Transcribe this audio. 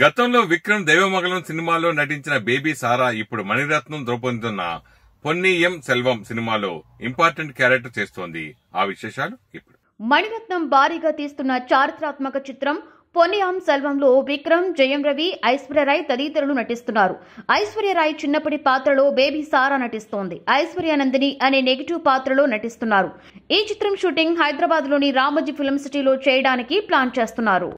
గతంలో విక్రమ్ దైవమగలం సినిమాలో నటించిన బేబీ సారా ఇప్పుడు మణిరత్నం ద్రౌపదితున్న పొన్నియం సెల్వం సినిమాలో ఇంపార్టెంట్ క్యారెక్టర్ చేస్తోంది ఆ విశేషాలు ఇప్పుడు మణిరత్నం భారీగా తీస్తున్న చారిత్రాత్మక చిత్రం పొన్నియాం సెల్వంలో విక్రమ్ జయం రవి ఐశ్వర్యరాయ్ తదితరులు నటిస్తున్నారు ఐశ్వర్యరాయ్ చిన్నప్పటి పాత్రలో బేబీ సారా నటిస్తోంది ఐశ్వర్యానందిని అనే నెగిటివ్ పాత్రలో నటిస్తున్నారు ఈ చిత్రం షూటింగ్ హైదరాబాద్లోని రామోజీ ఫిల్మ్ సిటీలో చేయడానికి ప్లాన్ చేస్తున్నారు